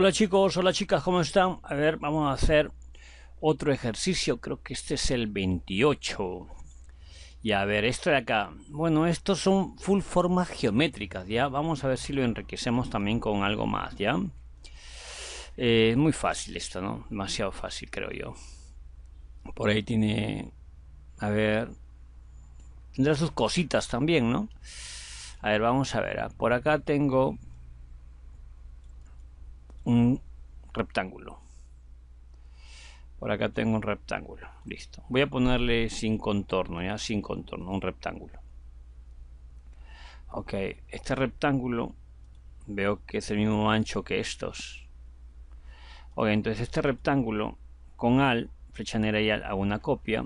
Hola chicos, hola chicas, ¿cómo están? A ver, vamos a hacer otro ejercicio, creo que este es el 28. Y a ver, esto de acá. Bueno, estos son full formas geométricas, ¿ya? Vamos a ver si lo enriquecemos también con algo más, ¿ya? Es eh, muy fácil esto, ¿no? Demasiado fácil, creo yo. Por ahí tiene... A ver... Tendrá sus cositas también, ¿no? A ver, vamos a ver. Ah, por acá tengo un rectángulo. Por acá tengo un rectángulo. Listo. Voy a ponerle sin contorno, ya sin contorno, un rectángulo. Ok, este rectángulo veo que es el mismo ancho que estos. Ok, entonces este rectángulo con al, flecha negra y al, hago una copia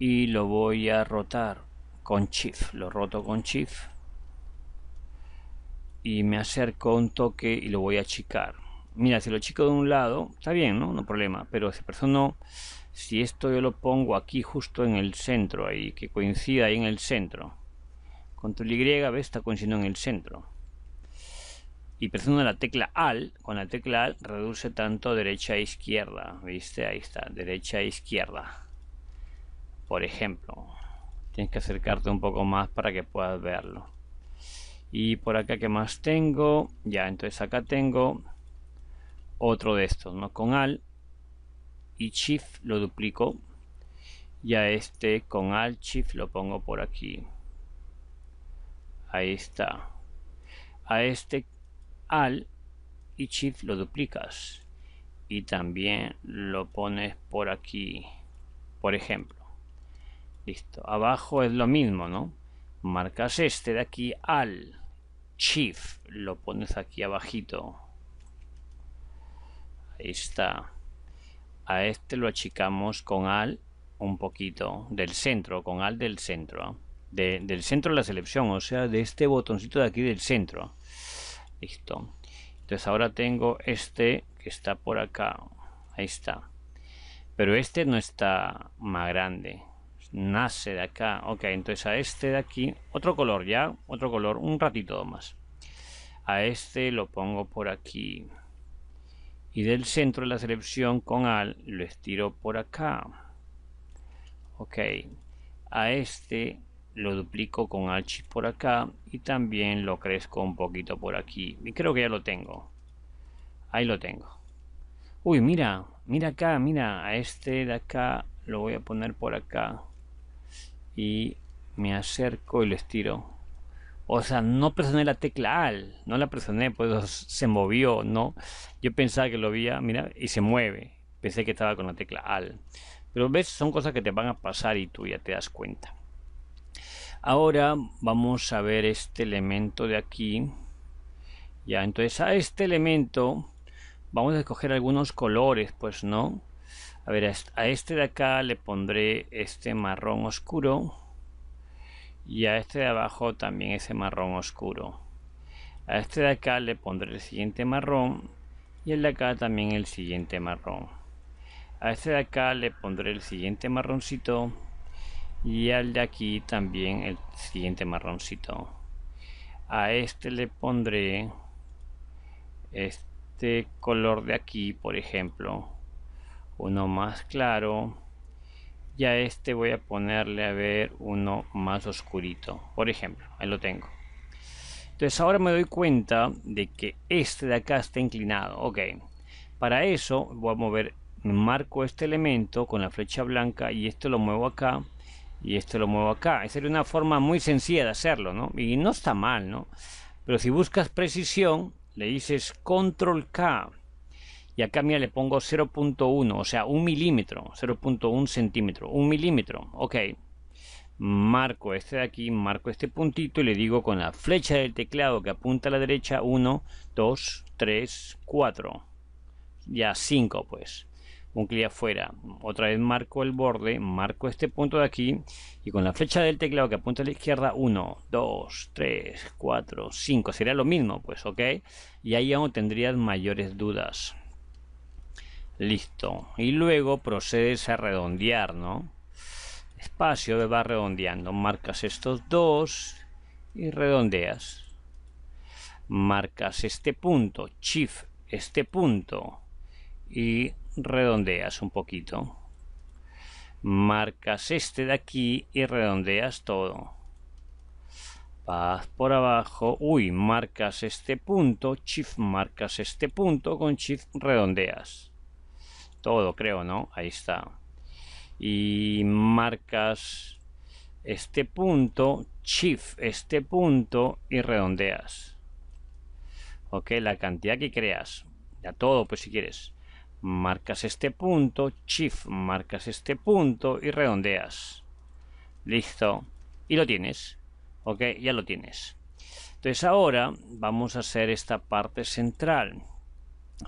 y lo voy a rotar con shift. Lo roto con shift y me acerco un toque y lo voy a achicar mira, si lo chico de un lado, está bien, ¿no? No problema, pero si persona si esto yo lo pongo aquí justo en el centro, ahí, que coincida ahí en el centro, Con tu Y, ¿ves? Está coincidiendo en el centro. Y presiono la tecla AL, con la tecla AL reduce tanto derecha a izquierda, ¿viste? Ahí está, derecha a izquierda. Por ejemplo, tienes que acercarte un poco más para que puedas verlo. Y por acá, que más tengo? Ya, entonces acá tengo otro de estos, ¿no? Con Al y Shift lo duplico. Y a este con AL, Shift lo pongo por aquí. Ahí está. A este AL y Shift lo duplicas. Y también lo pones por aquí. Por ejemplo. Listo. Abajo es lo mismo, ¿no? Marcas este de aquí al Shift. Lo pones aquí abajito. Ahí está. A este lo achicamos con al un poquito del centro, con al del centro. ¿eh? De, del centro de la selección, o sea, de este botoncito de aquí del centro. Listo. Entonces ahora tengo este que está por acá. Ahí está. Pero este no está más grande. Nace de acá. Ok, entonces a este de aquí. Otro color ya. Otro color. Un ratito más. A este lo pongo por aquí y del centro de la selección con al lo estiro por acá ok a este lo duplico con chis por acá y también lo crezco un poquito por aquí y creo que ya lo tengo ahí lo tengo uy mira mira acá mira a este de acá lo voy a poner por acá y me acerco y lo estiro o sea, no presioné la tecla AL, ah, no la presioné, pues se movió, ¿no? Yo pensaba que lo había, mira, y se mueve. Pensé que estaba con la tecla AL. Ah, Pero ves, son cosas que te van a pasar y tú ya te das cuenta. Ahora vamos a ver este elemento de aquí. Ya, entonces a este elemento vamos a escoger algunos colores, pues, ¿no? A ver, a este de acá le pondré este marrón oscuro y a este de abajo también ese marrón oscuro. A este de acá le pondré el siguiente marrón y el de acá también el siguiente marrón. A este de acá le pondré el siguiente marroncito y al de aquí también el siguiente marroncito. A este le pondré este color de aquí, por ejemplo, uno más claro y a este voy a ponerle a ver uno más oscurito por ejemplo ahí lo tengo entonces ahora me doy cuenta de que este de acá está inclinado ok para eso voy a mover marco este elemento con la flecha blanca y esto lo muevo acá y esto lo muevo acá esa sería una forma muy sencilla de hacerlo no y no está mal no pero si buscas precisión le dices control k y acá mira le pongo 0.1, o sea, un milímetro, 0.1 centímetro, un milímetro, ok. Marco este de aquí, marco este puntito y le digo con la flecha del teclado que apunta a la derecha 1, 2, 3, 4, ya 5 pues. Un clic afuera, otra vez marco el borde, marco este punto de aquí y con la flecha del teclado que apunta a la izquierda 1, 2, 3, 4, 5, sería lo mismo pues, ok. Y ahí aún tendrías mayores dudas. Listo. Y luego procedes a redondear, ¿no? Espacio, va redondeando. Marcas estos dos y redondeas. Marcas este punto, shift este punto y redondeas un poquito. Marcas este de aquí y redondeas todo. Vas por abajo, uy, marcas este punto, shift marcas este punto, con shift redondeas todo, creo, ¿no? Ahí está. Y marcas este punto, shift este punto y redondeas. Ok, la cantidad que creas. Ya todo, pues si quieres. Marcas este punto, shift, marcas este punto y redondeas. Listo. Y lo tienes. Ok, ya lo tienes. Entonces ahora vamos a hacer esta parte central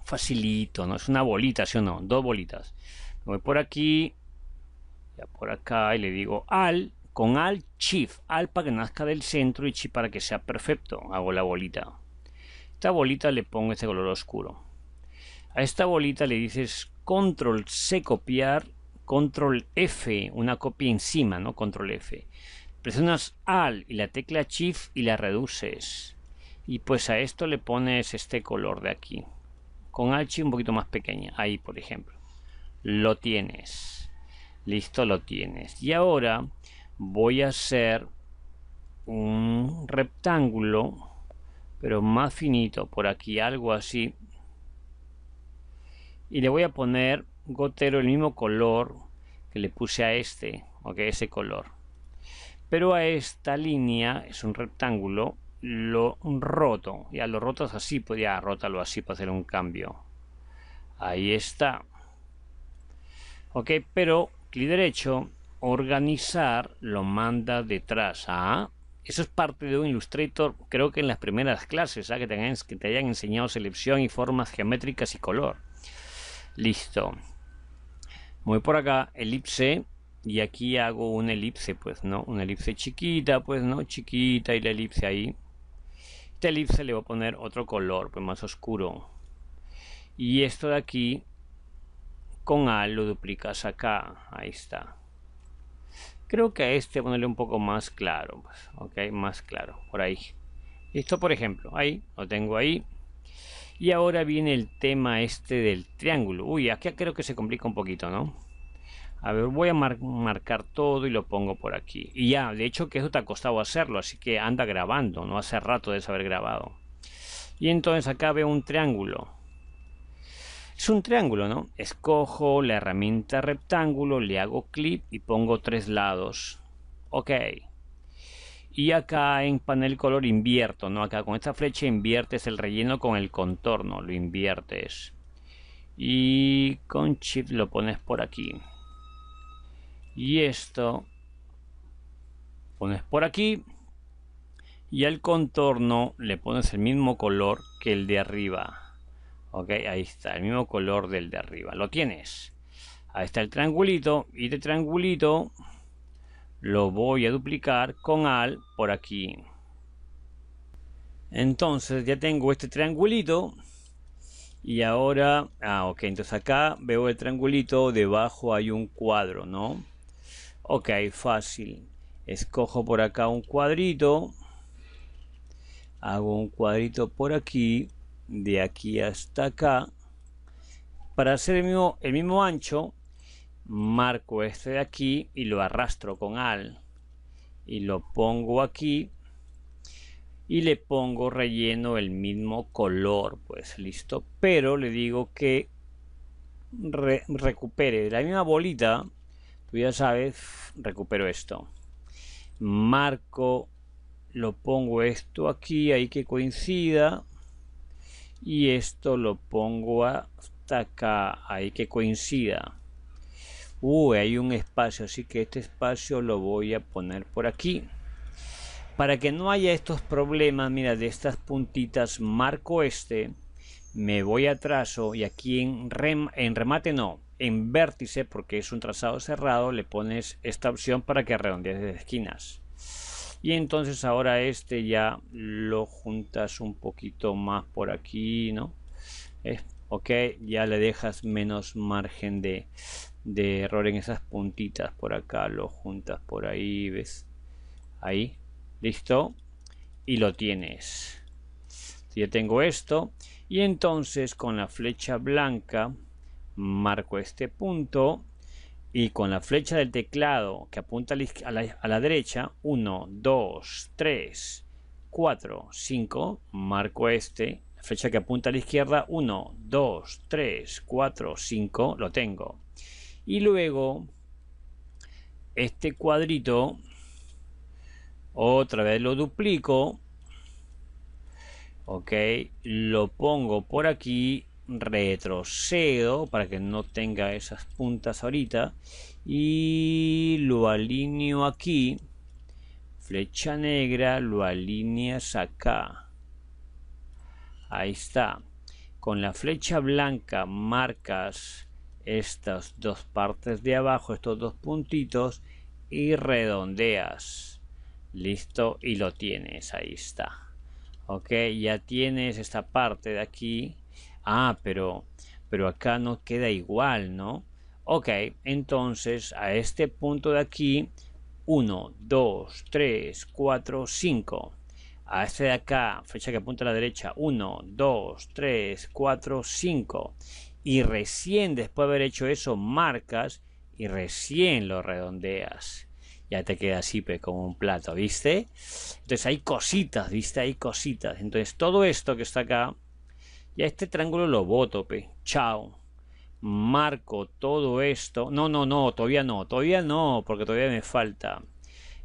facilito, ¿no? Es una bolita, ¿sí o no? Dos bolitas. voy por aquí, ya por acá, y le digo al, con al shift, al para que nazca del centro y SHIFT para que sea perfecto. Hago la bolita. Esta bolita le pongo este color oscuro. A esta bolita le dices control C copiar, control F, una copia encima, ¿no? Control F. Presionas al y la tecla shift y la reduces. Y pues a esto le pones este color de aquí con H un poquito más pequeña. Ahí, por ejemplo. Lo tienes. Listo, lo tienes. Y ahora voy a hacer un rectángulo, pero más finito, por aquí algo así. Y le voy a poner gotero el mismo color que le puse a este, ok, ese color. Pero a esta línea, es un rectángulo, lo roto. Ya lo rotos así, podía pues rotarlo así para hacer un cambio. Ahí está. Ok, pero clic derecho, organizar, lo manda detrás. ¿ah? Eso es parte de un Illustrator, creo que en las primeras clases, ¿ah? que, tengáis que te hayan enseñado selección y formas geométricas y color. Listo. Voy por acá, elipse, y aquí hago una elipse, pues, ¿no? Una elipse chiquita, pues, ¿no? Chiquita y la elipse ahí. Este elipse le voy a poner otro color, pues más oscuro. Y esto de aquí, con A lo duplicas acá. Ahí está. Creo que a este ponerle un poco más claro. Pues, ok, más claro. Por ahí. esto por ejemplo. Ahí, lo tengo ahí. Y ahora viene el tema este del triángulo. Uy, aquí creo que se complica un poquito, ¿no? a ver, voy a marcar todo y lo pongo por aquí. Y ya, de hecho que eso te ha costado hacerlo, así que anda grabando, no hace rato de haber grabado. Y entonces acá veo un triángulo. Es un triángulo, ¿no? Escojo la herramienta rectángulo, le hago clic y pongo tres lados. Ok. Y acá en panel color invierto, ¿no? Acá con esta flecha inviertes el relleno con el contorno, lo inviertes. Y con chip lo pones por aquí y esto pones por aquí y al contorno le pones el mismo color que el de arriba ok ahí está el mismo color del de arriba lo tienes ahí está el triangulito y de este triangulito lo voy a duplicar con al por aquí entonces ya tengo este triangulito y ahora ah ok entonces acá veo el triangulito debajo hay un cuadro no Ok, fácil. Escojo por acá un cuadrito. Hago un cuadrito por aquí. De aquí hasta acá. Para hacer el mismo, el mismo ancho, marco este de aquí y lo arrastro con AL. Y lo pongo aquí. Y le pongo relleno el mismo color. Pues listo. Pero le digo que recupere la misma bolita ya sabes recupero esto. Marco, lo pongo esto aquí, ahí que coincida. Y esto lo pongo hasta acá, ahí que coincida. Uh, hay un espacio, así que este espacio lo voy a poner por aquí. Para que no haya estos problemas, mira, de estas puntitas, marco este, me voy a trazo y aquí en, rem, en remate no, en vértice, porque es un trazado cerrado, le pones esta opción para que redondees de esquinas. Y entonces ahora este ya lo juntas un poquito más por aquí, ¿no? Eh, ok, ya le dejas menos margen de, de error en esas puntitas por acá, lo juntas por ahí, ¿ves? Ahí, listo. Y lo tienes. Ya tengo esto. Y entonces con la flecha blanca marco este punto y con la flecha del teclado que apunta a la, derecha, 1, 2, 3, 4, 5, marco este, la flecha que apunta a la izquierda, 1, 2, 3, 4, 5, lo tengo. Y luego, este cuadrito, otra vez lo duplico, ok, lo pongo por aquí retrocedo para que no tenga esas puntas ahorita y lo alineo aquí flecha negra lo alineas acá ahí está con la flecha blanca marcas estas dos partes de abajo estos dos puntitos y redondeas listo y lo tienes ahí está ok ya tienes esta parte de aquí Ah, pero, pero acá no queda igual, ¿no? Ok, entonces a este punto de aquí, 1, 2, 3, 4, 5. A este de acá, fecha que apunta a la derecha, 1, 2, 3, 4, 5. Y recién después de haber hecho eso, marcas y recién lo redondeas. Ya te queda así, pues, como un plato, ¿viste? Entonces hay cositas, ¿viste? Hay cositas. Entonces todo esto que está acá y a este triángulo lo voto, pe. Chao. Marco todo esto. No, no, no, todavía no, todavía no, porque todavía me falta.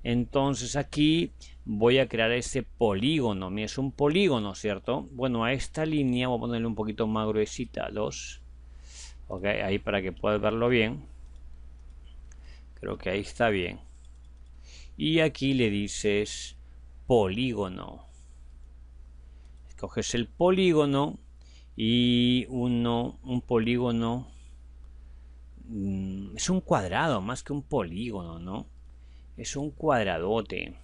Entonces aquí voy a crear ese polígono. es un polígono, ¿cierto? Bueno, a esta línea voy a ponerle un poquito más gruesita. Dos. Ok, ahí para que puedas verlo bien. Creo que ahí está bien. Y aquí le dices polígono. Escoges el polígono y uno, un polígono, mm, es un cuadrado más que un polígono, ¿no? Es un cuadradote.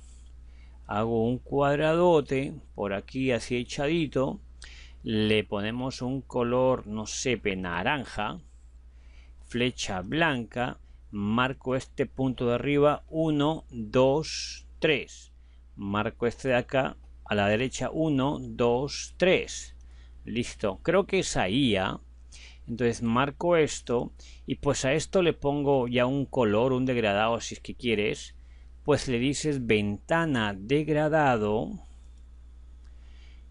Hago un cuadradote por aquí así echadito, le ponemos un color, no sé, naranja, flecha blanca, marco este punto de arriba, 1, 2, 3. Marco este de acá, a la derecha, 1, 2, 3 Listo, creo que es ahí ¿ah? Entonces marco esto y pues a esto le pongo ya un color, un degradado si es que quieres. Pues le dices ventana degradado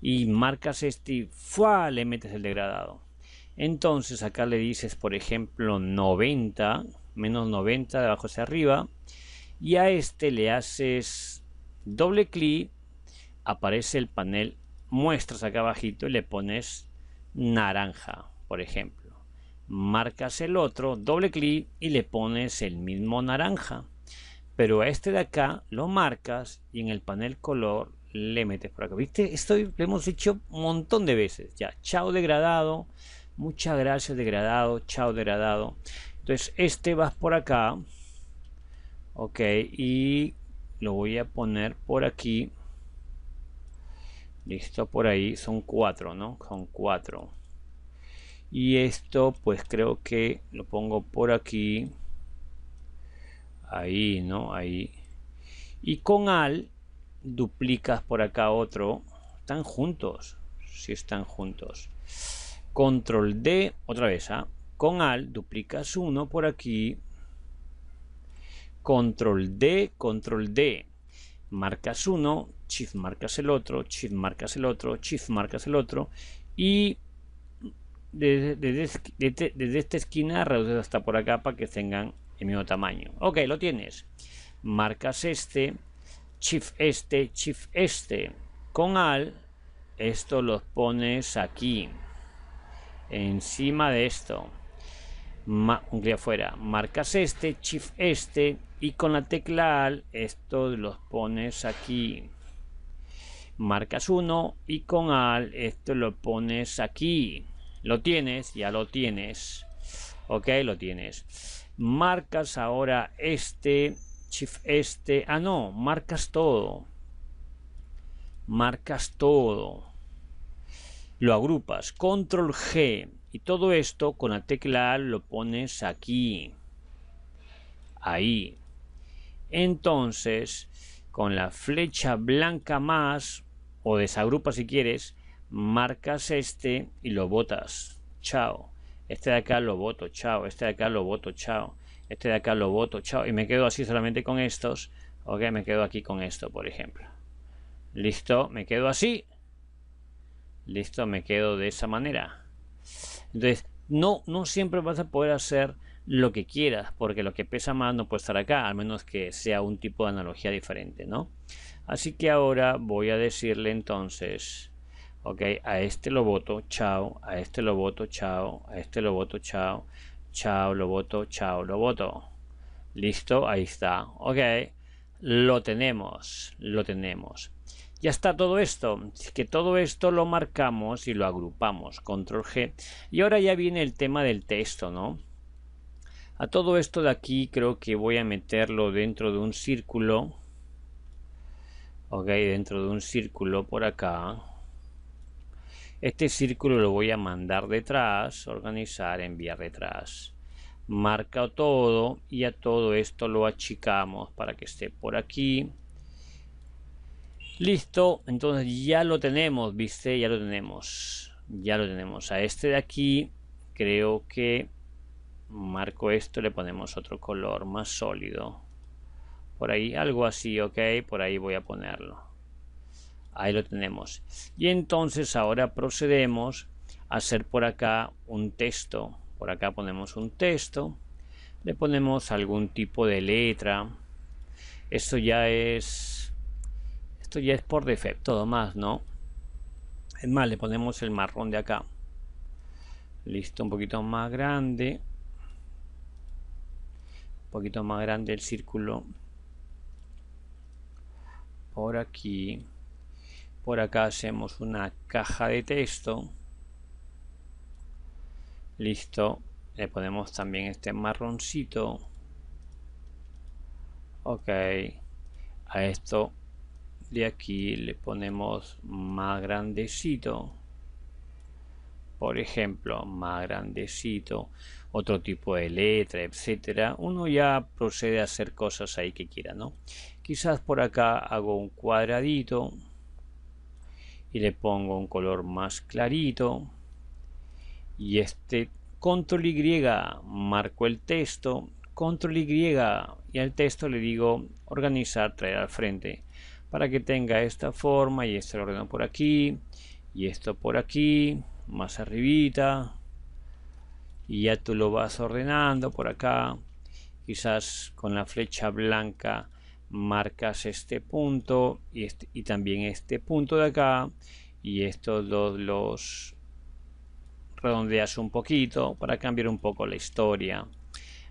y marcas este y ¡fua! le metes el degradado. Entonces acá le dices por ejemplo 90, menos 90 de abajo hacia arriba y a este le haces doble clic, aparece el panel muestras acá abajito y le pones naranja, por ejemplo. Marcas el otro, doble clic y le pones el mismo naranja. Pero a este de acá lo marcas y en el panel color le metes por acá. ¿Viste? Esto lo hemos hecho un montón de veces. Ya, chao degradado. Muchas gracias degradado. Chao degradado. Entonces este vas por acá. Ok, y lo voy a poner por aquí. Listo, por ahí son cuatro, ¿no? Son cuatro. Y esto, pues creo que lo pongo por aquí. Ahí, ¿no? Ahí. Y con al duplicas por acá otro. Están juntos. Si están juntos. Control D, otra vez, ¿ah? Con al duplicas uno por aquí. Control D, control D. Marcas uno shift marcas el otro, shift marcas el otro, shift marcas el otro y desde, esta esquina reduces hasta por acá para que tengan el mismo tamaño. Ok, lo tienes. Marcas este, shift este, shift este. Con al, esto los pones aquí, encima de esto. un afuera, marcas este, shift este y con la tecla al, esto los pones aquí marcas uno y con al esto lo pones aquí lo tienes ya lo tienes ok lo tienes marcas ahora este shift este ah no marcas todo marcas todo lo agrupas control g y todo esto con la tecla lo pones aquí ahí entonces con la flecha blanca más o desagrupa si quieres, marcas este y lo botas. Chao. Este de acá lo voto, chao. Este de acá lo voto, chao. Este de acá lo voto, chao. Y me quedo así solamente con estos. Ok, me quedo aquí con esto, por ejemplo. Listo, me quedo así. Listo, me quedo de esa manera. Entonces, no, no siempre vas a poder hacer lo que quieras, porque lo que pesa más no puede estar acá, al menos que sea un tipo de analogía diferente, ¿no? Así que ahora voy a decirle entonces, ok, a este lo voto, chao, a este lo voto, chao, a este lo voto, chao, chao, lo voto, chao, lo voto. Listo, ahí está, ok, lo tenemos, lo tenemos. Ya está todo esto, que todo esto lo marcamos y lo agrupamos, control G. Y ahora ya viene el tema del texto, ¿no? A todo esto de aquí creo que voy a meterlo dentro de un círculo ok dentro de un círculo por acá este círculo lo voy a mandar detrás organizar enviar detrás marca todo y a todo esto lo achicamos para que esté por aquí listo entonces ya lo tenemos viste ya lo tenemos ya lo tenemos a este de aquí creo que marco esto le ponemos otro color más sólido por ahí, algo así, ok, por ahí voy a ponerlo. Ahí lo tenemos. Y entonces ahora procedemos a hacer por acá un texto. Por acá ponemos un texto, le ponemos algún tipo de letra. Esto ya es, esto ya es por defecto, más, ¿no? Es más, le ponemos el marrón de acá. Listo, un poquito más grande. Un poquito más grande el círculo por aquí por acá hacemos una caja de texto listo le ponemos también este marroncito ok a esto de aquí le ponemos más grandecito por ejemplo, más grandecito, otro tipo de letra, etcétera, uno ya procede a hacer cosas ahí que quiera, ¿no? Quizás por acá hago un cuadradito y le pongo un color más clarito y este control Y marco el texto, control Y y al texto le digo organizar, traer al frente para que tenga esta forma y este lo ordeno por aquí y esto por aquí más arribita y ya tú lo vas ordenando por acá quizás con la flecha blanca marcas este punto y, este, y también este punto de acá y estos dos los redondeas un poquito para cambiar un poco la historia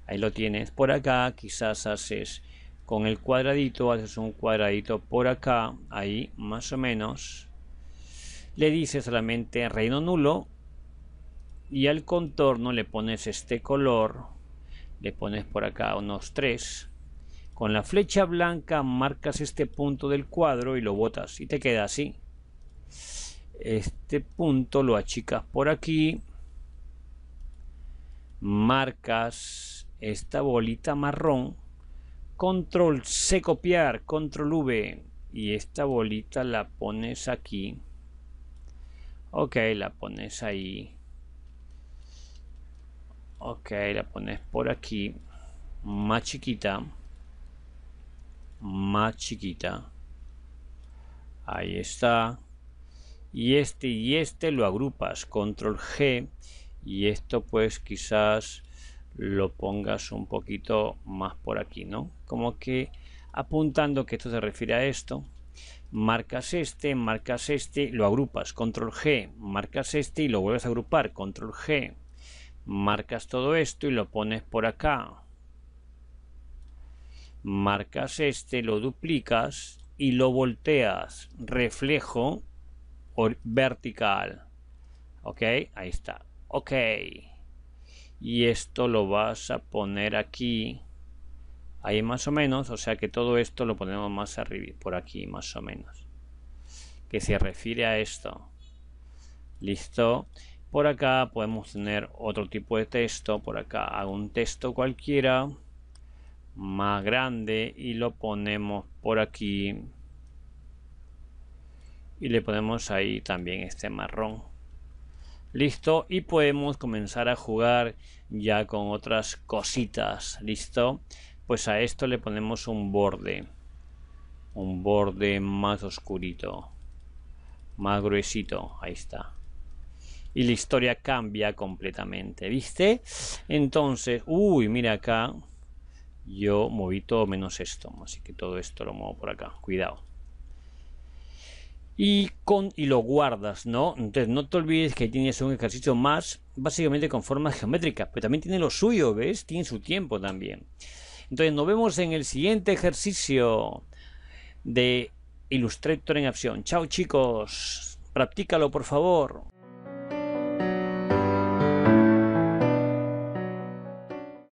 ahí lo tienes por acá quizás haces con el cuadradito haces un cuadradito por acá ahí más o menos le dice solamente reino nulo y al contorno le pones este color le pones por acá unos tres con la flecha blanca marcas este punto del cuadro y lo botas y te queda así este punto lo achicas por aquí marcas esta bolita marrón control C copiar control V y esta bolita la pones aquí Ok, la pones ahí. Ok, la pones por aquí. Más chiquita. Más chiquita. Ahí está. Y este y este lo agrupas. Control G. Y esto pues quizás lo pongas un poquito más por aquí, ¿no? Como que apuntando que esto se refiere a esto marcas este, marcas este, lo agrupas, control G, marcas este y lo vuelves a agrupar, control G, marcas todo esto y lo pones por acá, marcas este, lo duplicas y lo volteas, reflejo vertical, ok, ahí está, ok, y esto lo vas a poner aquí, ahí más o menos, o sea que todo esto lo ponemos más arriba, por aquí más o menos. Que se refiere a esto. Listo. Por acá podemos tener otro tipo de texto, por acá algún un texto cualquiera más grande y lo ponemos por aquí y le ponemos ahí también este marrón listo y podemos comenzar a jugar ya con otras cositas listo pues a esto le ponemos un borde un borde más oscurito más gruesito ahí está y la historia cambia completamente viste entonces uy mira acá yo moví todo menos esto así que todo esto lo muevo por acá cuidado y, con, y lo guardas, ¿no? Entonces no te olvides que tienes un ejercicio más, básicamente con formas geométricas, pero también tiene lo suyo, ¿ves? Tiene su tiempo también. Entonces nos vemos en el siguiente ejercicio de Illustrator en acción. Chao chicos, practícalo por favor.